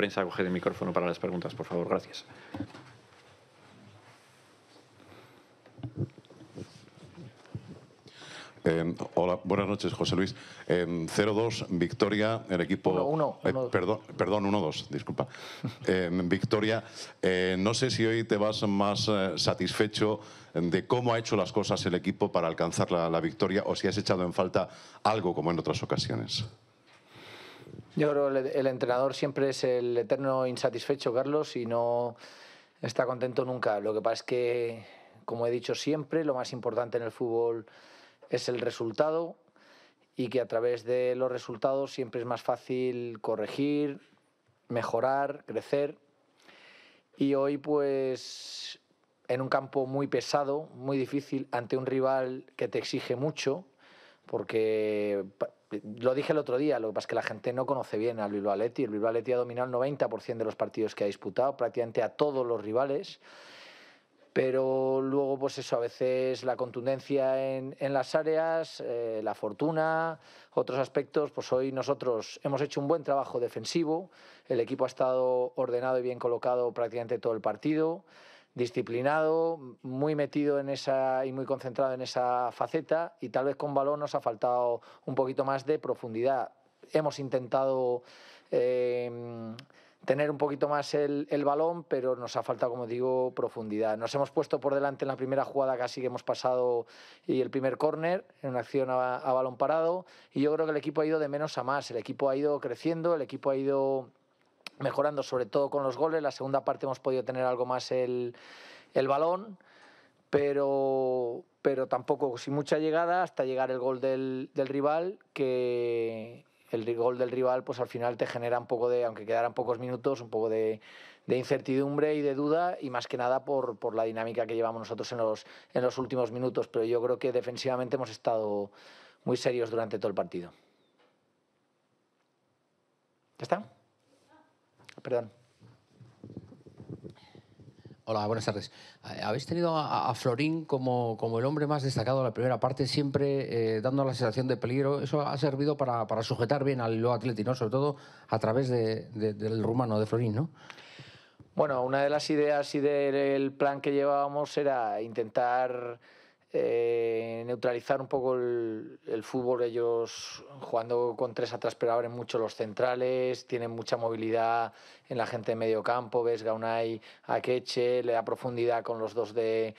Prensa, coge el micrófono para las preguntas, por favor. Gracias. Em, hola, buenas noches, José Luis. Eh, em, 0-2, victoria, el equipo... 1-1. Eh, perdón, perdón 1-2, disculpa. Em, victoria, eh, no sé si hoy te vas más eh, satisfecho de cómo ha hecho las cosas el equipo para alcanzar la victoria o si has echado en falta algo como en otras ocasiones. Yo creo que el entrenador siempre es el eterno insatisfecho, Carlos, y no está contento nunca. Lo que pasa es que, como he dicho siempre, lo más importante en el fútbol es el resultado y que a través de los resultados siempre es más fácil corregir, mejorar, crecer. Y hoy, pues, en un campo muy pesado, muy difícil, ante un rival que te exige mucho, porque lo dije el otro día, lo que pasa es que la gente no conoce bien al Bilbao Athletic. El Bilbao Athletic ha dominado el 90% de los partidos que ha disputado, prácticamente a todos los rivales. Pero luego, pues eso, a veces la contundencia en, las áreas, eh, la fortuna, otros aspectos, pues hoy nosotros hemos hecho un buen trabajo defensivo, el equipo ha estado ordenado y bien colocado prácticamente todo el partido disciplinado, muy metido en esa y muy concentrado en esa faceta y tal vez con balón nos ha faltado un poquito más de profundidad. Hemos intentado em, tener un poquito más el, balón, pero nos ha faltado, como digo, profundidad. Nos hemos puesto por delante en la primera jugada casi que hemos pasado y el primer córner, en una acción a balón parado, y yo creo que el equipo ha ido de menos a más, el equipo ha ido creciendo, el equipo ha ido mejorando sobre todo con los goles. La segunda parte hemos podido tener algo más el, balón, pero, pero tampoco sin mucha llegada hasta llegar el gol del, del rival, que el gol del rival pues al final te genera un poco de, aunque quedaran pocos minutos, un poco de, incertidumbre y de duda y más que nada por, la dinámica que llevamos nosotros en los, en los últimos minutos. Pero yo creo que defensivamente hemos estado muy serios durante todo el partido. ¿Ya está? Perdón. Hola, buenas tardes. Eh, Habéis tenido a, Florín como, como, el hombre más destacado de la primera parte, siempre eh, dando la sensación de peligro. Eso ha servido para, sujetar bien al Lo Atleti, ¿no? sobre todo a través del rumano de Florín, ¿no? Bueno, una de las ideas y del plan que llevábamos era intentar eh, neutralizar un poco el, fútbol. Ellos jugando con tres atrás, pero abren mucho los centrales, tienen mucha movilidad en la gente de medio campo. Ves Gaunay a Queche, le da profundidad con los dos de,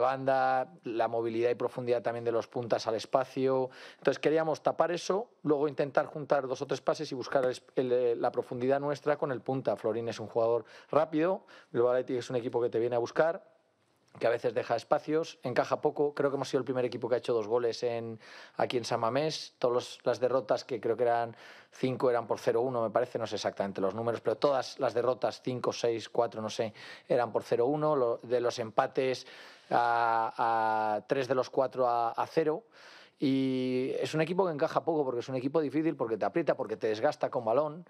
banda, la movilidad y profundidad también de los puntas al espacio. Entonces queríamos tapar eso, luego intentar juntar dos o tres pases y buscar eh, la profundidad nuestra con el punta. Florín es un jugador rápido, el es un equipo que te viene a buscar que a veces deja espacios, encaja poco. Creo que hemos sido el primer equipo que ha hecho dos goles en, aquí en Samamés. Todas las derrotas, que creo que eran cinco, eran por 0-1, me parece, no sé exactamente los números, pero todas las derrotas, cinco, seis, cuatro, no sé, eran por 0-1. de los empates, a, tres de los cuatro a, cero. Y es un equipo que encaja poco porque es un equipo difícil, porque te aprieta, porque te desgasta con balón.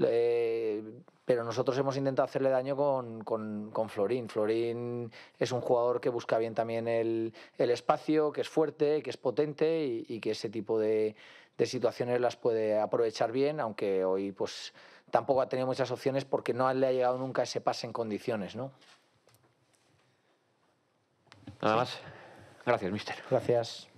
Eh, pero nosotros hemos intentado hacerle daño con, Florín. Florín es un jugador que busca bien también el, espacio, que es fuerte, que es potente y, que ese tipo de, de, situaciones las puede aprovechar bien, aunque hoy pues tampoco ha tenido muchas opciones porque no le ha llegado nunca ese pase en condiciones. ¿no? Nada más. Gracias, mister. Gracias.